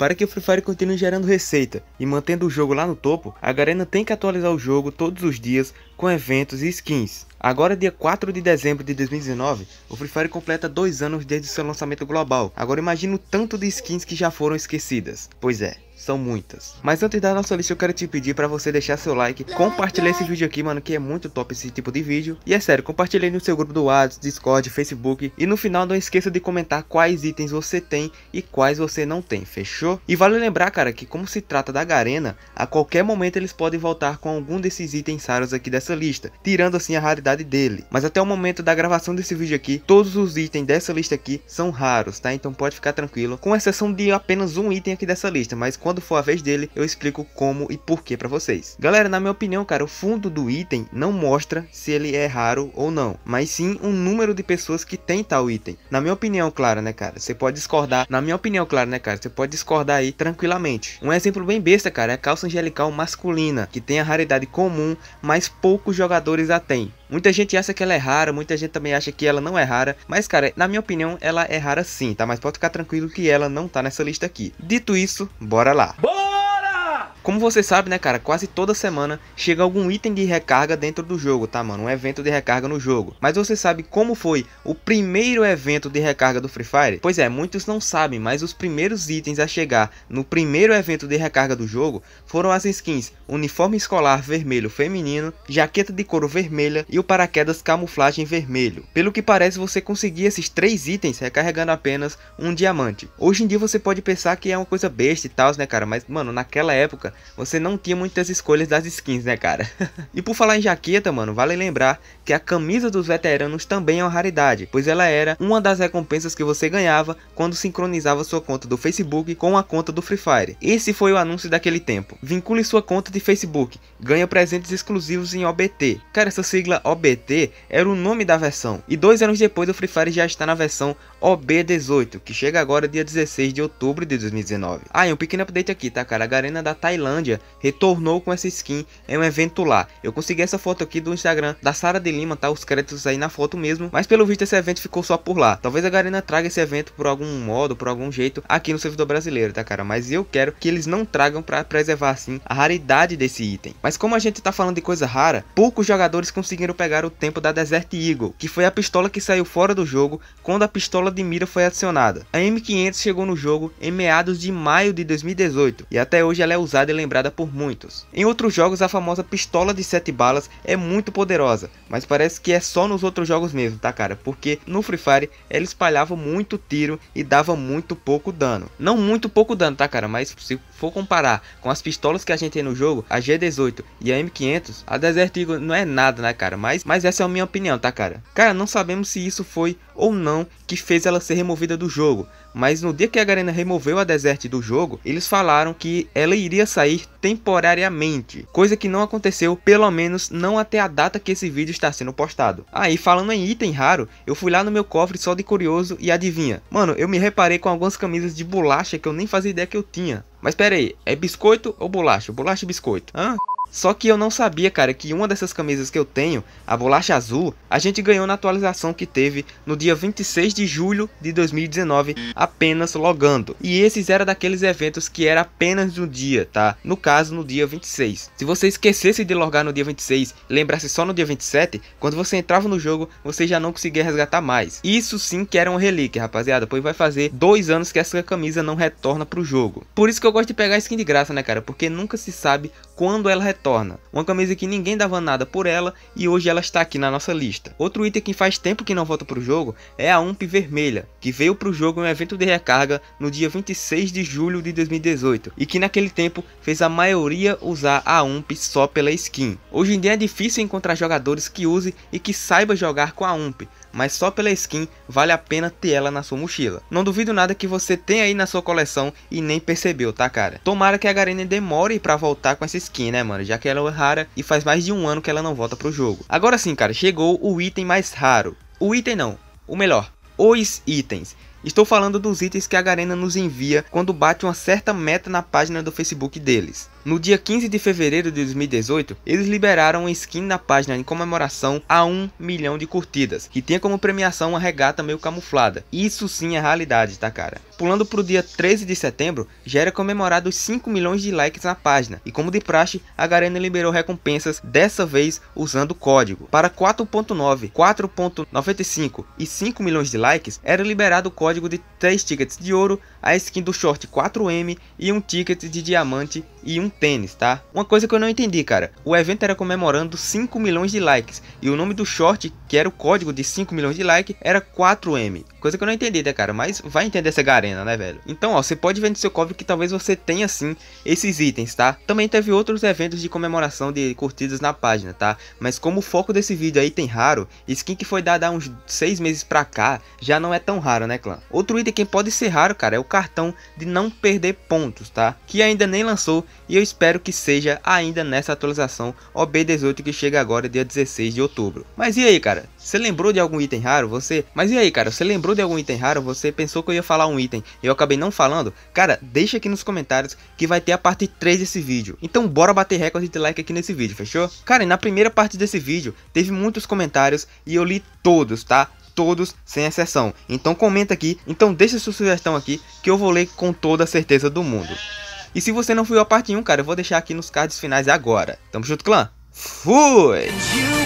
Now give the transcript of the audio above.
Para que o Free Fire continue gerando receita e mantendo o jogo lá no topo, a Garena tem que atualizar o jogo todos os dias com eventos e skins. Agora, dia 4 de dezembro de 2019, o Free Fire completa dois anos desde seu lançamento global. Agora imagina o tanto de skins que já foram esquecidas. Pois é, são muitas. Mas antes da nossa lista eu quero te pedir para você deixar seu like, compartilhar esse vídeo aqui, mano, que é muito top esse tipo de vídeo. E é sério, compartilhe no seu grupo do WhatsApp, Discord, Facebook e no final não esqueça de comentar quais itens você tem e quais você não tem, fechou? E vale lembrar, cara, que como se trata da Garena, a qualquer momento eles podem voltar com algum desses itens raros aqui dessa lista, tirando assim a raridade dele. Mas até o momento da gravação desse vídeo aqui, todos os itens dessa lista aqui são raros, tá? Então pode ficar tranquilo, com exceção de apenas um item aqui dessa lista, mas quando quando for a vez dele, eu explico como e por que para vocês. Galera, na minha opinião, cara, o fundo do item não mostra se ele é raro ou não, mas sim um número de pessoas que tem tal item. Na minha opinião, claro, né, cara? Você pode discordar. Na minha opinião, claro, né, cara? Você pode discordar aí tranquilamente. Um exemplo bem besta, cara, é a calça angelical masculina, que tem a raridade comum, mas poucos jogadores a têm. Muita gente acha que ela é rara, muita gente também acha que ela não é rara, mas cara, na minha opinião, ela é rara sim, tá? Mas pode ficar tranquilo que ela não tá nessa lista aqui. Dito isso, bora lá. Como você sabe, né, cara, quase toda semana chega algum item de recarga dentro do jogo, tá, mano? Um evento de recarga no jogo. Mas você sabe como foi o primeiro evento de recarga do Free Fire? Pois é, muitos não sabem, mas os primeiros itens a chegar no primeiro evento de recarga do jogo foram as skins uniforme escolar vermelho feminino, jaqueta de couro vermelha e o paraquedas camuflagem vermelho. Pelo que parece, você conseguia esses três itens recarregando apenas um diamante. Hoje em dia você pode pensar que é uma coisa besta e tal, né, cara? Mas, mano, naquela época você não tinha muitas escolhas das skins, né, cara? e por falar em jaqueta, mano, vale lembrar que a camisa dos veteranos também é uma raridade, pois ela era uma das recompensas que você ganhava quando sincronizava sua conta do Facebook com a conta do Free Fire. Esse foi o anúncio daquele tempo. Vincule sua conta de Facebook, ganha presentes exclusivos em OBT. Cara, essa sigla OBT era o nome da versão. E dois anos depois, o Free Fire já está na versão OB18, que chega agora dia 16 de outubro de 2019. Ah, e um pequeno update aqui, tá, cara? A Garena da Tailândia Tailândia, retornou com essa skin em um evento lá. Eu consegui essa foto aqui do Instagram da Sara de Lima, tá? Os créditos aí na foto mesmo. Mas pelo visto esse evento ficou só por lá. Talvez a Garena traga esse evento por algum modo, por algum jeito, aqui no servidor brasileiro, tá, cara? Mas eu quero que eles não tragam para preservar, assim, a raridade desse item. Mas como a gente tá falando de coisa rara, poucos jogadores conseguiram pegar o tempo da Desert Eagle, que foi a pistola que saiu fora do jogo quando a pistola de mira foi adicionada. A M500 chegou no jogo em meados de maio de 2018 e até hoje ela é usada lembrada por muitos. Em outros jogos, a famosa pistola de 7 balas é muito poderosa, mas parece que é só nos outros jogos mesmo, tá cara? Porque no Free Fire ela espalhava muito tiro e dava muito pouco dano. Não muito pouco dano, tá cara? Mas se for comparar com as pistolas que a gente tem no jogo, a G18 e a M500, a Desert Eagle não é nada, né cara? Mas, mas essa é a minha opinião, tá cara? Cara, não sabemos se isso foi ou não que fez ela ser removida do jogo, mas no dia que a Garena removeu a Desert do jogo, eles falaram que ela iria sair temporariamente, coisa que não aconteceu, pelo menos não até a data que esse vídeo está sendo postado. Aí, ah, falando em item raro, eu fui lá no meu cofre só de curioso e adivinha? Mano, eu me reparei com algumas camisas de bolacha que eu nem fazia ideia que eu tinha. Mas pera aí, é biscoito ou bolacha? Bolacha e biscoito? Hã? Só que eu não sabia, cara, que uma dessas camisas que eu tenho, a bolacha azul, a gente ganhou na atualização que teve no dia 26 de julho de 2019, apenas logando. E esses era daqueles eventos que era apenas no dia, tá? No caso, no dia 26. Se você esquecesse de logar no dia 26, lembrasse só no dia 27, quando você entrava no jogo, você já não conseguia resgatar mais. Isso sim que era um relíquia, rapaziada, pois vai fazer dois anos que essa camisa não retorna pro jogo. Por isso que eu gosto de pegar skin de graça, né, cara? Porque nunca se sabe quando ela retorna. Uma camisa que ninguém dava nada por ela e hoje ela está aqui na nossa lista. Outro item que faz tempo que não volta para o jogo é a UMP vermelha, que veio para o jogo em um evento de recarga no dia 26 de julho de 2018 e que naquele tempo fez a maioria usar a UMP só pela skin. Hoje em dia é difícil encontrar jogadores que use e que saiba jogar com a UMP, mas só pela skin vale a pena ter ela na sua mochila. Não duvido nada que você tem aí na sua coleção e nem percebeu, tá cara? Tomara que a Garena demore pra voltar com essa skin, né mano? Já que ela é rara e faz mais de um ano que ela não volta pro jogo. Agora sim cara, chegou o item mais raro. O item não, o melhor, os itens. Estou falando dos itens que a Garena nos envia quando bate uma certa meta na página do Facebook deles. No dia 15 de fevereiro de 2018, eles liberaram uma skin na página em comemoração a 1 milhão de curtidas, que tinha como premiação uma regata meio camuflada. Isso sim é realidade, tá cara? Pulando pro dia 13 de setembro, já era comemorado os 5 milhões de likes na página, e como de praxe, a Garena liberou recompensas, dessa vez usando código. Para 4.9, 4.95 e 5 milhões de likes, era liberado o código de 3 tickets de ouro, a skin do short 4M e um ticket de diamante e um tênis, tá? Uma coisa que eu não entendi, cara. O evento era comemorando 5 milhões de likes e o nome do short, que era o código de 5 milhões de likes, era 4M. Coisa que eu não entendi, né, cara? Mas vai entender essa garena, né, velho? Então, ó, você pode ver no seu cobre que talvez você tenha sim esses itens, tá? Também teve outros eventos de comemoração de curtidas na página, tá? Mas como o foco desse vídeo é item raro, skin que foi dada há uns 6 meses pra cá já não é tão raro, né, clã? Outro item que pode ser raro, cara, é o cartão de não perder pontos, tá? Que ainda nem lançou e eu espero que seja ainda nessa atualização OB18 que chega agora dia 16 de outubro. Mas e aí, cara? Você lembrou de algum item raro? Você? Mas e aí, cara? Você lembrou de algum item raro? Você pensou que eu ia falar um item e eu acabei não falando? Cara, deixa aqui nos comentários que vai ter a parte 3 desse vídeo. Então bora bater recorde de like aqui nesse vídeo, fechou? Cara, e na primeira parte desse vídeo teve muitos comentários e eu li todos, tá? todos, sem exceção. Então comenta aqui, então deixa sua sugestão aqui que eu vou ler com toda a certeza do mundo. E se você não viu a parte 1, cara, eu vou deixar aqui nos cards finais agora. Tamo junto, clã. Fui!